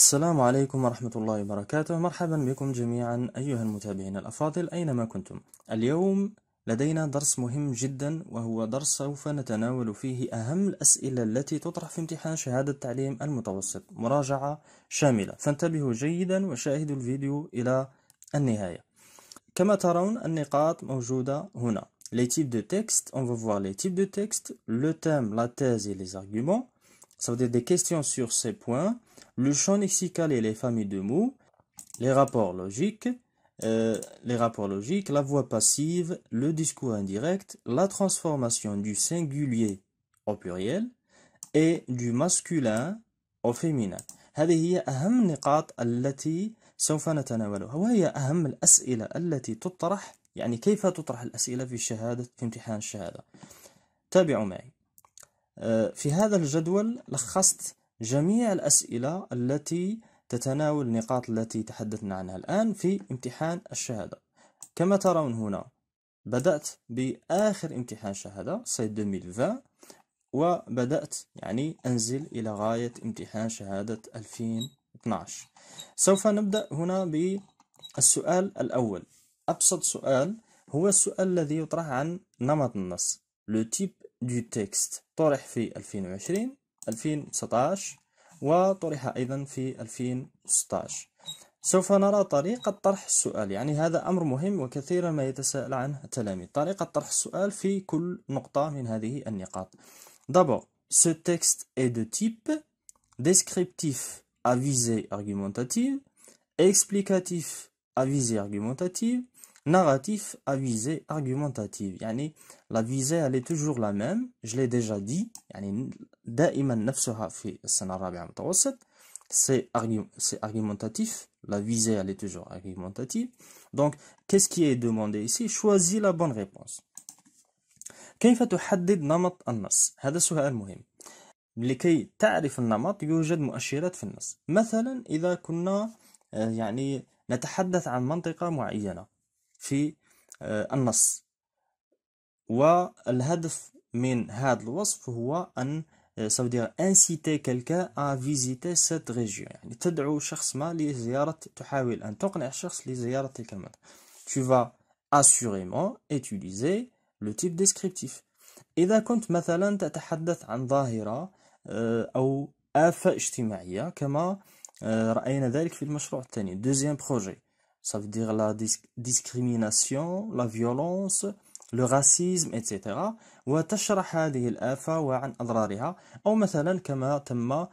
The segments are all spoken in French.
السلام عليكم ورحمة الله وبركاته مرحبا بكم جميعا أيها المتابعين الأفاضل أينما كنتم اليوم لدينا درس مهم جدا وهو درس سوف نتناول فيه أهم الأسئلة التي تطرح في امتحان شهادة تعليم المتوسط مراجعة شاملة فانتبهوا جيدا وشاهدوا الفيديو إلى النهاية كما ترون النقاط موجودة هنا Les types de texte, on va voir les types de texte, le thème, la thèse et les arguments. ça veut dire des questions sur ces points, le champ lexical et les familles de mots, les rapports logiques, euh, les rapports logiques, la voix passive, le discours indirect, la transformation du singulier au pluriel et du masculin au féminin. هذه هي أهم نقاط التي سوف نتناولها وهي أهم الأسئلة التي تطرح يعني كيف تطرح الأسئلة في الشهادة في امتحان الشهادة تابعوا معي آه، في هذا الجدول لخصت جميع الأسئلة التي تتناول النقاط التي تحدثنا عنها الآن في امتحان الشهادة كما ترون هنا بدأت بآخر امتحان شهادة سيد 2020 وبدأت يعني أنزل إلى غاية امتحان شهادة 2012 سوف نبدأ هنا بالسؤال الأول أبسط سؤال هو السؤال الذي يطرح عن نمط النص لو تيب دو تكست طرح في 2020 2019 وطرح أيضا في 2016 سوف نرى طريقة طرح السؤال يعني هذا أمر مهم وكثيرا ما يتساءل عنه التلاميذ طريقة طرح السؤال في كل نقطة من هذه النقاط دابور ce texte est de type descriptif à visée argumentative, explicatif à visée argumentative, narratif à visée argumentative. Yani, la visée, elle est toujours la même. Je l'ai déjà dit. Yani, c'est argumentatif. La visée, elle est toujours argumentative. Donc, qu'est-ce qui est demandé ici Choisis la bonne réponse. كيف تحدد نمط النص؟ هذا سؤال مهم. لكي تعرف النمط يوجد مؤشرات في النص. مثلا إذا كنا يعني نتحدث عن منطقة معينة في آه، النص والهدف من هذا الوصف هو أن آه، ça انسيتي dire ا فيزيتي سيت ريجيون يعني تدعو شخص ما لزيارة تحاول أن تقنع شخص لزيارة تلك المنطقة tu vas assurément utiliser le type descriptif إذا كنت مثلا تتحدث عن ظاهرة آه، أو آفة اجتماعية كما رأينا ذلك في المشروع الثاني دوزيام بروجي ça veut dire la dis discrimination, la violence, le racisme, etc. وتشرح هذه الآفة وعن أضرارها أو مثلا كما تم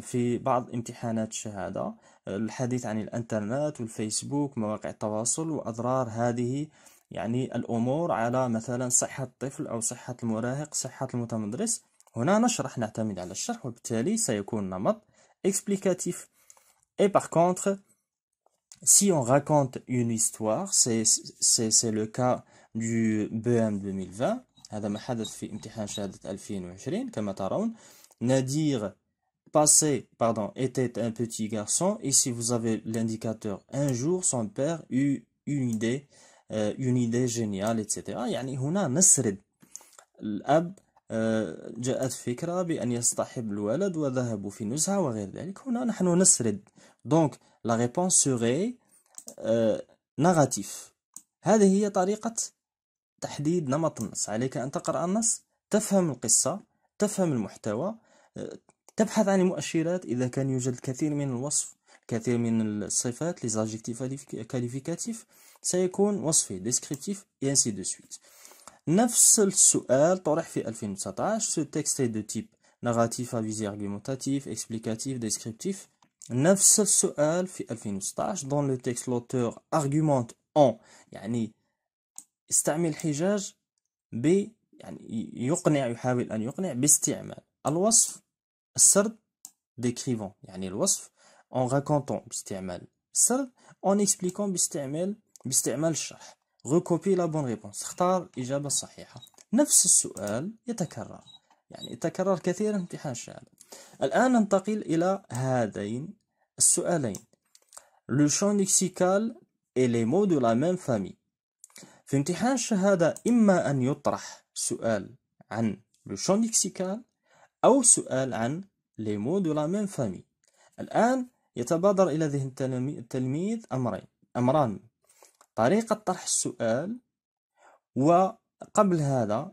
في بعض امتحانات الشهادة الحديث عن الانترنت والفيسبوك مواقع التواصل وأضرار هذه يعني الأمور على مثلا صحة الطفل أو صحة المراهق صحة المتمدرس هنا نشرح نعتمد على الشرح وبالتالي سيكون نمط explicatif et par contre si on raconte une histoire, c'est le cas du BM 2020, 2020 Nadir passé, pardon, était un petit garçon et si vous avez l'indicateur un jour son père eut une idée euh, une idée géniale etc. Euh, donc لا ريبونس سوري ناراتيف هذه هي طريقة تحديد نمط النص عليك أن تقرأ النص تفهم القصة تفهم المحتوى آه، تبحث عن المؤشرات إذا كان يوجد الكثير من الوصف الكثير من الصفات ليزاجيكتيف كاليفيكاتيف سيكون وصفي ديسكريبتيف ainsi دو سويت نفس السؤال طرح في 2019 سو تكست دو تيب ناراتيف افيزي ارغيمونتاتيف اكسبليكاتيف ديسكريبتيف نفس السؤال في 2016 دون لو تيكست لوتور ارغومونت اون يعني استعمل الحجاج ب يعني يقنع يحاول ان يقنع باستعمال الوصف السرد ديكريفون يعني الوصف اون راكونتون باستعمال السرد اون اكسبليكون باستعمال باستعمال الشرح ريكوبي لا بون ريبونس اختار الاجابه الصحيحه نفس السؤال يتكرر يعني يتكرر كثيرا في امتحان الشهاده الآن ننتقل إلى هذين السؤالين لو شون ليكسيكال اي لي مو دو لا même فامي في امتحان الشهادة إما أن يطرح سؤال عن لو شون ليكسيكال أو سؤال عن لي مو دو لا ميم فامي الآن يتبادر إلى ذهن التلميذ أمرين أمران طريقة طرح السؤال وقبل هذا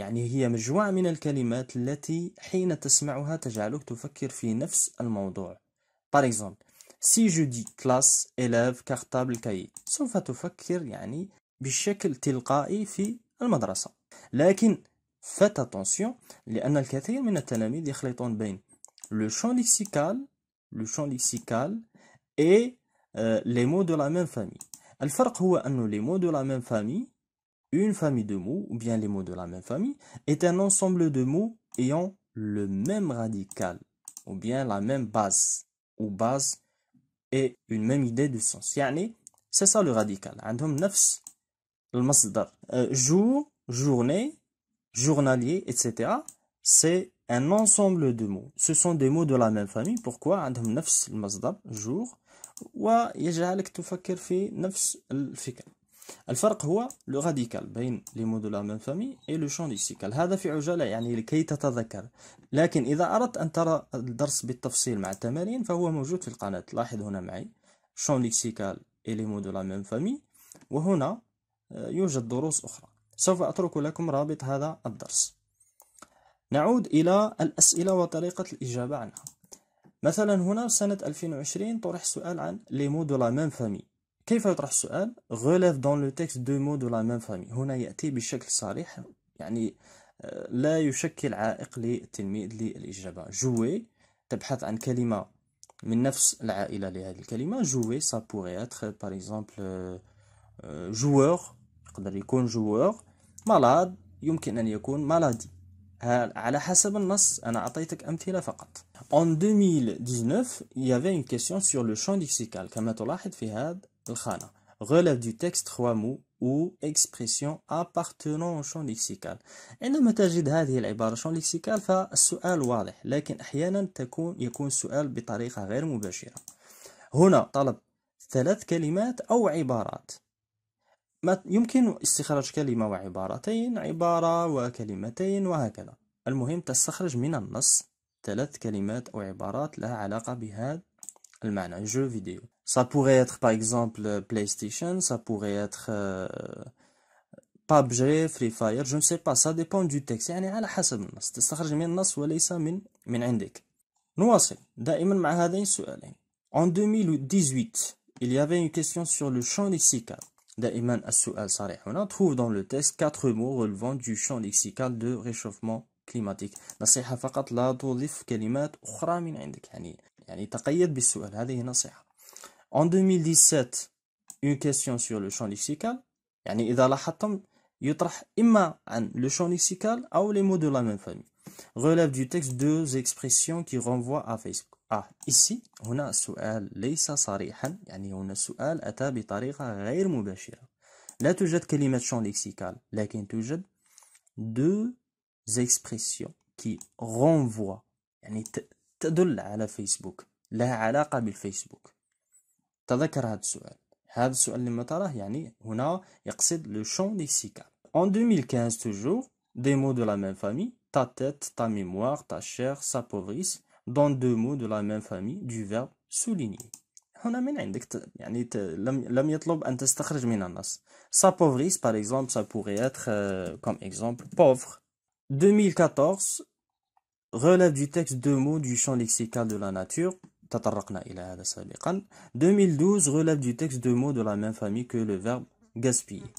يعني هي مجموعة من الكلمات التي حين تسمعها تجعلك تفكر في نفس الموضوع par exemple si je dis classe élève cartable cahier سوف تفكر يعني بشكل تلقائي في المدرسة لكن فات attention لأن الكثير من التلاميذ يخلطون بين le champ lexical le champ lexical et euh, les mots de la même famille الفرق هو أن les mots de la même famille Une famille de mots, ou bien les mots de la même famille, est un ensemble de mots ayant le même radical, ou bien la même base, ou base et une même idée de sens. c'est ça le radical. Ils ont le Jour, journée, journalier, etc. C'est un ensemble de mots. Ce sont des mots de la même famille. Pourquoi Ils ont le masdar, jour. ويجعلك تفكر في نفس الفرق هو لو راديكال بين لي مو دو لا ميم فامي اي لو شون ليكسيكال هذا في عجاله يعني لكي تتذكر لكن اذا اردت ان ترى الدرس بالتفصيل مع التمارين فهو موجود في القناه لاحظ هنا معي شون ليكسيكال اي لي مو دو لا ميم فامي وهنا آه، يوجد دروس اخرى سوف اترك لكم رابط هذا الدرس نعود الى الاسئله وطريقه الاجابه عنها مثلا هنا سنة 2020 طرح سؤال عن لي مو دو لا ميم فامي كيف يطرح السؤال غلاف دون لو تكست دو مو دو لا ميم فامي هنا يأتي بشكل صريح يعني آه، لا يشكل عائق للتلميذ للإجابة جوي تبحث عن كلمة من نفس العائلة لهذه الكلمة جوي سا بوغي اتخ باغ اكزومبل جوور يقدر يكون جوور مالاد يمكن أن يكون مالادي على حسب النص أنا أعطيتك أمثلة فقط En 2019, il y avait une question sur le champ lexical كما تلاحظ في هذا الخانة غلاف دو تكست خوا مو ou إكسبريسيون أبارتونون au champ عندما تجد هذه العبارة شون ليكسيكال فالسؤال واضح لكن أحيانا تكون يكون السؤال بطريقة غير مباشرة هنا طلب ثلاث كلمات أو عبارات ما يمكن استخراج كلمة وعبارتين عبارة وكلمتين وهكذا المهم تستخرج من النص ثلاث كلمات أو عبارات لها علاقة بهذا المعنى جو فيديو Ça pourrait être par exemple euh, PlayStation, ça pourrait être euh, PUBG, Free Fire, je ne sais pas, ça dépend du texte. يعني على حسب النص تستخرج من النص وليس من من عندك. نواصل دائما مع هذين السؤالين. En 2018, il y avait une question sur le champ lexical. دائما السؤال صريح هنا trouve dans le texte quatre mots relevant du champ lexical de réchauffement climatique. نصيحة فقط لا تضيف كلمات أخرى من عندك يعني يعني تقيد بالسؤال هذه نصيحة. En 2017, une question sur le champ lexical. le champ lexical ou les mots de la même famille. Relève du texte deux expressions qui renvoient à Facebook. Ah, ici, on a ليس صريحا Il بطريقة غير champ lexical deux expressions qui renvoient يعني Facebook champ lexical en 2015 toujours des mots de la même famille ta tête ta mémoire ta chair s'appauvrissent dans deux mots de la même famille du verbe souligner هنا من a un par exemple ça pourrait être euh, comme exemple pauvre 2014 relève du texte deux mots du champ lexical de la nature تطرقنا إلى هذا سابقا 2012 relève du texte deux mots de la même famille que le verbe gaspiller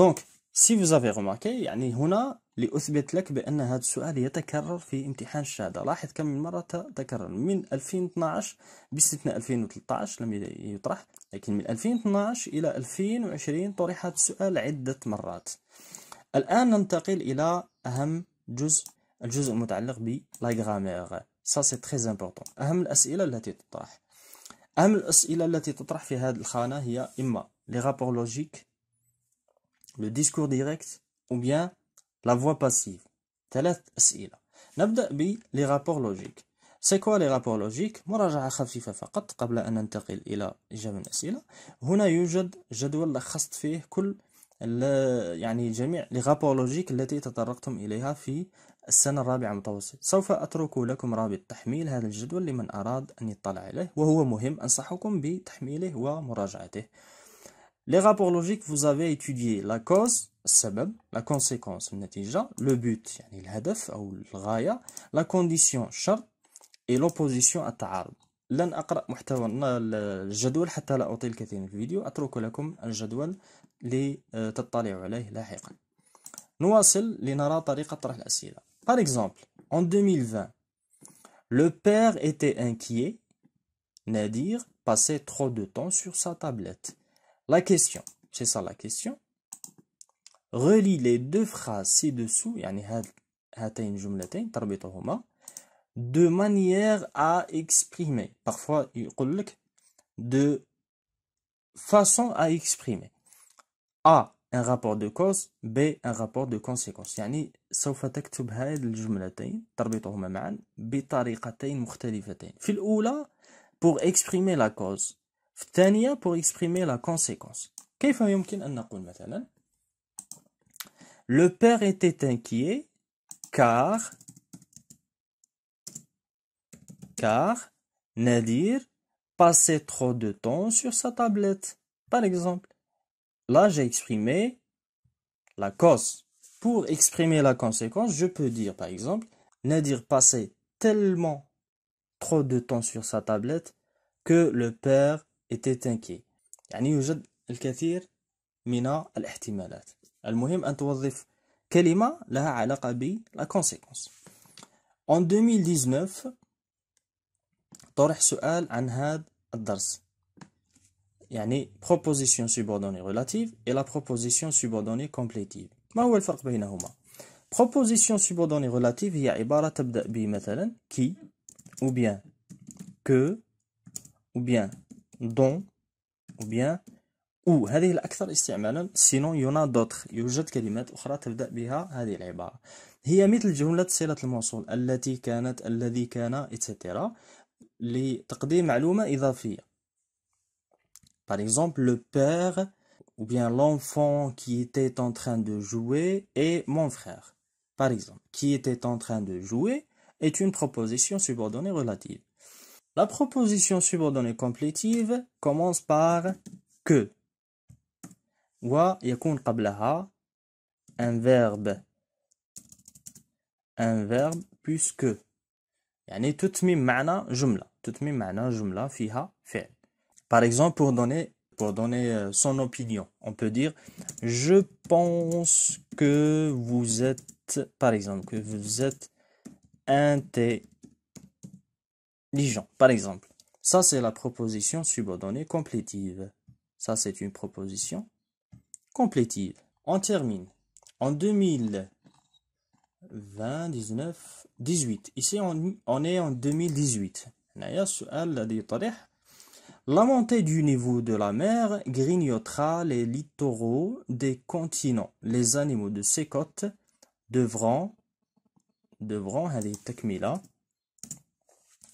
donc si vous avez remarqué يعني هنا لأثبت لك بأن هذا السؤال يتكرر في امتحان الشهادة لاحظ كم من مرة تكرر من 2012 باستثناء 2013 لم يطرح لكن من 2012 إلى 2020 طرح هذا السؤال عدة مرات الآن ننتقل إلى أهم جزء الجزء المتعلق بالجرامير سا سي تري امبورطون اهم الاسئله التي تطرح اهم الاسئله التي تطرح في هذه الخانه هي اما لي رابور لوجيك لو ديسكور ديريكت او بيان لا فوا باسيف ثلاث اسئله نبدا بلي رابور لوجيك سي كوا لي رابور لوجيك مراجعه خفيفه فقط قبل ان ننتقل الى اجابه الاسئله هنا يوجد جدول لخصت فيه كل يعني جميع لي رابور لوجيك التي تطرقتم اليها في السنة الرابعة متوسط سوف أترك لكم رابط تحميل هذا الجدول لمن أراد أن يطلع عليه وهو مهم أنصحكم بتحميله ومراجعته Les rapports logiques, vous avez étudié la cause, السبب, la conséquence, النتيجة, le but, يعني الهدف أو الغاية, la condition, شرط, et l'opposition, التعارض. لن أقرأ محتوى الجدول حتى لا أطيل كثير من الفيديو أترك لكم الجدول لتطلعوا عليه لاحقا نواصل لنرى طريقة طرح الأسئلة Par exemple, en 2020, le père était inquiet. Nadir passait trop de temps sur sa tablette. La question, c'est ça la question. Relie les deux phrases ci-dessous, de manière à exprimer. Parfois, il de façon à exprimer. A un rapport de cause B, un rapport de conséquence يعني سوف تكتب هذه الجملتين تربطهما معا بطريقتين مختلفتين في الأولى pour exprimer la cause في الثانية pour exprimer la conséquence كيف يمكن أن نقول مثلا Le père était inquiet car car Nadir passait trop de temps sur sa tablette par exemple Là, j'ai exprimé la cause. Pour exprimer la conséquence, je peux dire, par exemple, Nadir passait tellement trop de temps sur sa tablette que le père était inquiet. يعني يوجد الكثير من الاحتمالات. المهم أن توظف كلمة لها علاقة la conséquence. En 2019 طرح سؤال عن هذا الدرس يعني proposition subordonnée relative et la proposition subordonnée complétive ما هو الفرق بينهما proposition subordonnée relative هي عبارة تبدأ بمثلا qui ou bien que ou bien dont ou bien ou هذه الأكثر استعمالا sinon يونا d'autres يوجد كلمات أخرى تبدأ بها هذه العبارة هي مثل جملة صلة الموصول التي كانت الذي كان etc لتقديم معلومة إضافية Par exemple, le père ou bien l'enfant qui était en train de jouer et mon frère, par exemple, qui était en train de jouer est une proposition subordonnée relative. La proposition subordonnée complétive commence par que. un verbe un verbe puisque tout mana jumla. جملة mi mana jumla fiha par exemple, pour donner, pour donner euh, son opinion, on peut dire Je pense que vous êtes, par exemple, que vous êtes intelligent, par exemple. Ça, c'est la proposition subordonnée complétive. Ça, c'est une proposition complétive. On termine. En 2019, 18. Ici, on, on est en 2018. La montée du niveau de la mer grignotera les littoraux des continents. Les animaux de ces côtes devront devront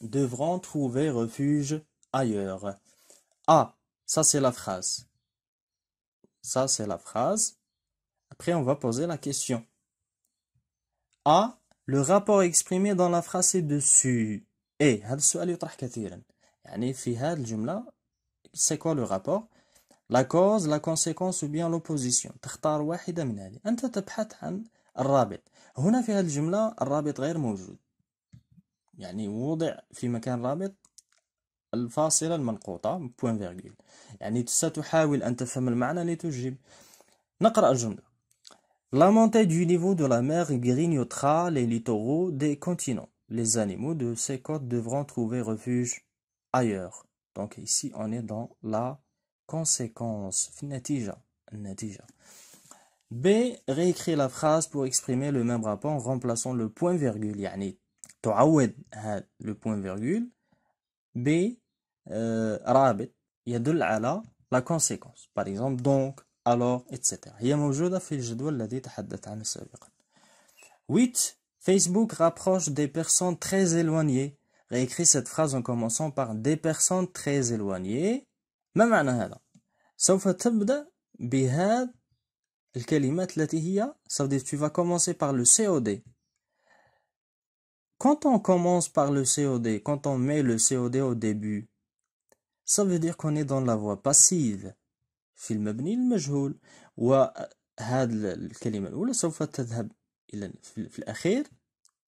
devront trouver refuge ailleurs. Ah, ça c'est la phrase. Ça c'est la phrase. Après on va poser la question. A, ah, le rapport exprimé dans la phrase est dessus Et, eh, يعني في هذه الجملة La cause, لو رابور لا كوز لا كونسيكونس بيان لوبوزيسيون تختار واحدة من هذه انت تبحث عن الرابط هنا في هذه الجملة الرابط غير موجود يعني وضع في مكان رابط الفاصلة المنقوطة يعني ستحاول تفهم المعنى لتجيب La montée du niveau de la mer grignotera les littoraux des continents. Les animaux de ces côtes devront trouver refuge ailleurs. Donc ici, on est dans la conséquence. B. réécrire la phrase pour exprimer le même rapport en remplaçant le point-virgule. يعني تعود هذا le point-virgule B رابط يدل على la conséquence. Par exemple, donc, alors, etc. Yamoujouda موجودة في الجدول الذي تحدثت عنه 8. Facebook rapproche des personnes très éloignées réécrit cette phrase en commençant par des personnes très éloignées. ما معنى هذا؟ سوف تبدا بهذا الكلمات التي هي ça veut dire tu vas commencer par le COD. Quand on commence par le COD, quand on met le COD au début, ça veut dire qu'on est dans la voie passive. في المبني المجهول الكلمه الاولى سوف تذهب في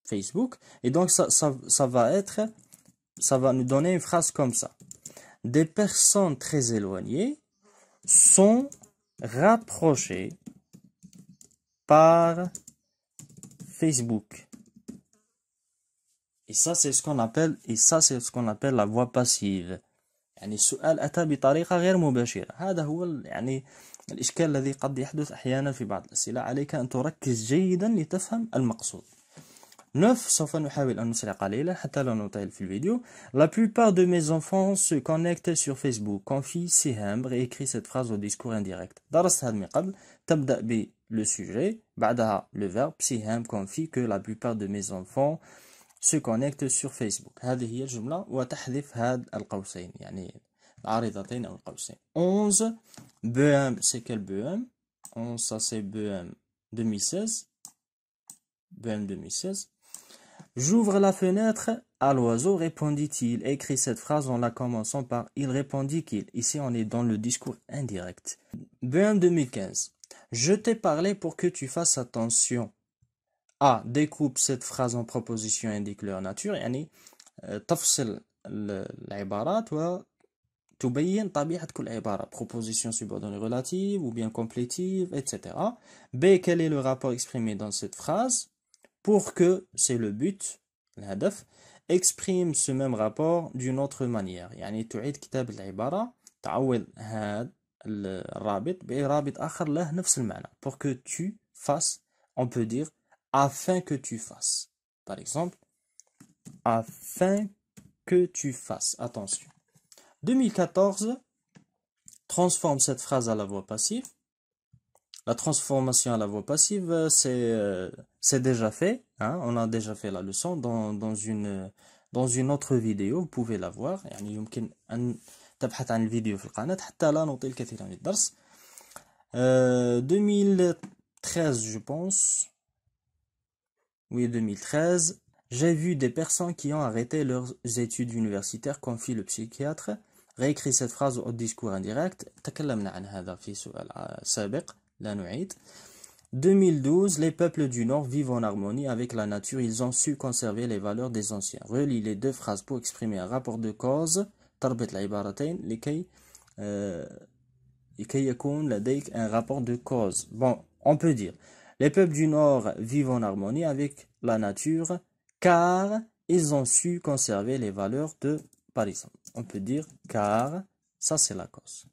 Facebook. Et donc, ça, ça, ça, va être, ça va nous donner une phrase comme ça. Des personnes très éloignées sont rapprochées par Facebook. Et ça, c'est ce qu'on appelle, et ça, c'est ce qu'on appelle la voix passive. يعني السؤال أتى بطريقة غير مباشرة هذا هو يعني الإشكال الذي قد يحدث أحيانا في بعض الأسئلة عليك أن تركز جيدا لتفهم المقصود 9. سوف نحاول أن نسرع قليلا حتى لا نطيل في الفيديو. La plupart de mes enfants se connectent sur Facebook. Confie Siham réécrit cette phrase au discours indirect. درست هذا من قبل. تبدأ ب le sujet. بعدها le verbe. Siham confie que la plupart de mes enfants se connectent sur Facebook. هذه هي الجملة وتحذف هذا القوسين يعني العارضتين القوسين. 11. BM c'est quel BM 11 ça c'est BM 2016. BM 2016. J'ouvre la fenêtre à l'oiseau, répondit-il. Écris cette phrase en la commençant par il répondit qu'il. Ici, on est dans le discours indirect. BM 2015. Je t'ai parlé pour que tu fasses attention. A. Découpe cette phrase en propositions indique leur nature. يعني تفصل العبارات و تبين طبيعة كل عبارة proposition subordonnée relative ou bien complétive, etc. B. Quel est le rapport exprimé dans cette phrase pour que, c'est le but, l'hadaf, exprime ce même rapport d'une autre manière. يعني تعيد كتاب الرابط له نفس pour que tu fasses on peut dire afin que tu fasses par exemple afin que tu fasses attention 2014 transforme cette phrase à la voix passive la transformation à la voix passive, euh, euh, c'est déjà fait. Hein, on a déjà fait la leçon dans, dans, une, dans une autre vidéo. Vous pouvez la voir. يعني يمكن ان تبحث عن الفيديو في حتى لا Euh, 2013, je pense. Oui, 2013. J'ai vu des personnes qui ont arrêté leurs études universitaires, confie le psychiatre. réécrit cette phrase au discours indirect. تكلمنا عن هذا في سؤال 2012, les peuples du Nord vivent en harmonie avec la nature, ils ont su conserver les valeurs des anciens. Relis les deux phrases pour exprimer un rapport de cause. Euh, un rapport de cause. Bon, on peut dire les peuples du Nord vivent en harmonie avec la nature car ils ont su conserver les valeurs de Paris. On peut dire car ça c'est la cause.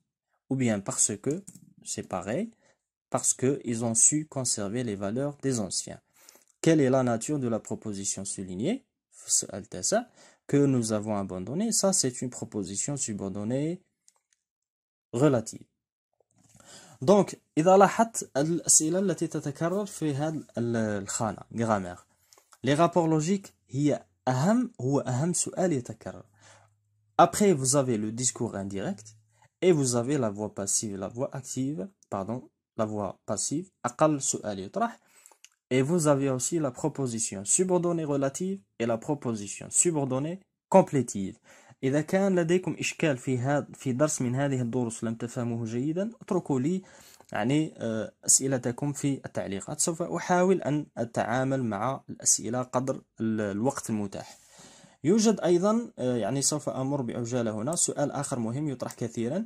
Ou bien parce que c'est pareil parce qu'ils ont su conserver les valeurs des anciens. Quelle est la nature de la proposition soulignée que nous avons abandonnée Ça, c'est une proposition subordonnée relative. Donc, إذا لاحظت الأسئلة التي تتكرر في grammaire. les rapports logiques Après, vous avez le discours indirect et vous avez la voix passive et la voix active, pardon, la voix passive, أقل سؤال يطرح, et vous avez aussi la proposition subordonnée relative et la proposition subordonnée complétive. إذا كان لديكم إشكال في هذا في درس من هذه الدروس لم تفهموه جيدا اتركوا لي يعني آه، أسئلتكم في التعليقات سوف أحاول أن أتعامل مع الأسئلة قدر الوقت المتاح يوجد أيضا آه، يعني سوف أمر بعجالة هنا سؤال آخر مهم يطرح كثيرا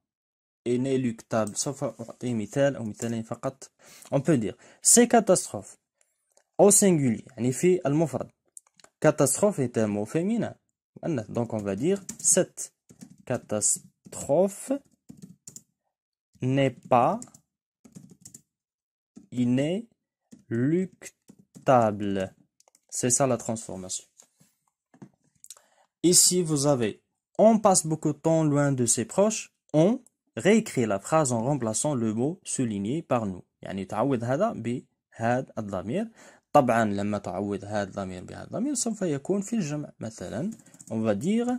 inéluctable. On peut dire c'est catastrophe au singulier, Catastrophe est un mot féminin. Donc on va dire cette catastrophe n'est pas inéluctable. C'est ça la transformation. Ici, vous avez on passe beaucoup de temps loin de ses proches. On réécrire la phrase en remplaçant le mot souligné par nous. يعني تعوض هذا بهذا الضمير. طبعا لما تعوض هذا الضمير بهذا الضمير سوف يكون في الجمع. مثلا on va dire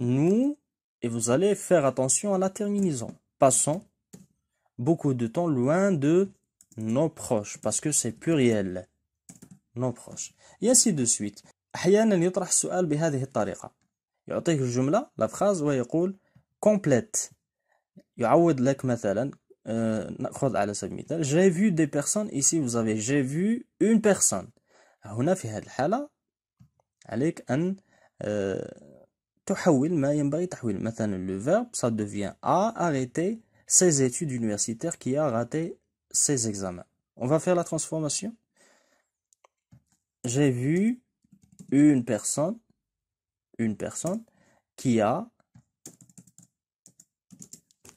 nous et vous allez faire attention à la terminaison. Passons beaucoup de temps loin de nos proches parce que c'est pluriel. Nos proches. Et ainsi de suite. احيانا يطرح سؤال بهذه الطريقه يعطيك الجمله la phrase ويقول complète j'ai vu des personnes ici vous avez j'ai vu une personne هنا في هذه الحاله عليك ان تحول ما ينبغي تحويل مثلا le verbe ça devient a arrêter ses études universitaires qui a raté ses examens on va faire la transformation j'ai vu une personne une personne qui a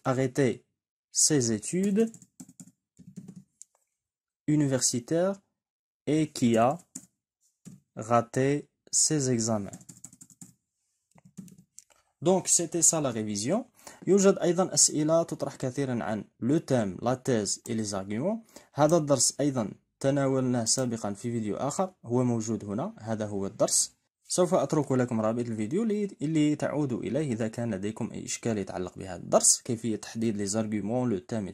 arrêté ses études universitaires et qui a raté ses examens. Donc c'était ça la révision. يوجد أيضا أسئلة تطرح كثيرا عن لو تام لا تيز إلي هذا الدرس أيضا تناولناه سابقا في فيديو آخر هو موجود هنا هذا هو الدرس سوف أترك لكم رابط الفيديو اللي تعودوا إليه إذا كان لديكم أي إشكال يتعلق بهذا الدرس كيفية تحديد لي زارغيومون لو تام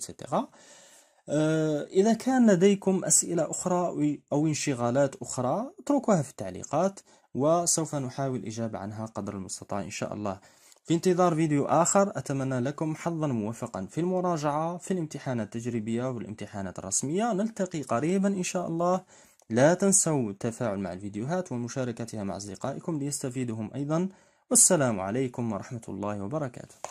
آه، إذا كان لديكم أسئلة أخرى أو انشغالات أخرى اتركوها في التعليقات وسوف نحاول الإجابة عنها قدر المستطاع إن شاء الله في انتظار فيديو آخر أتمنى لكم حظا موفقا في المراجعة في الامتحانات التجريبية والامتحانات الرسمية نلتقي قريبا إن شاء الله لا تنسوا التفاعل مع الفيديوهات ومشاركتها مع أصدقائكم ليستفيدوا هم أيضا والسلام عليكم ورحمة الله وبركاته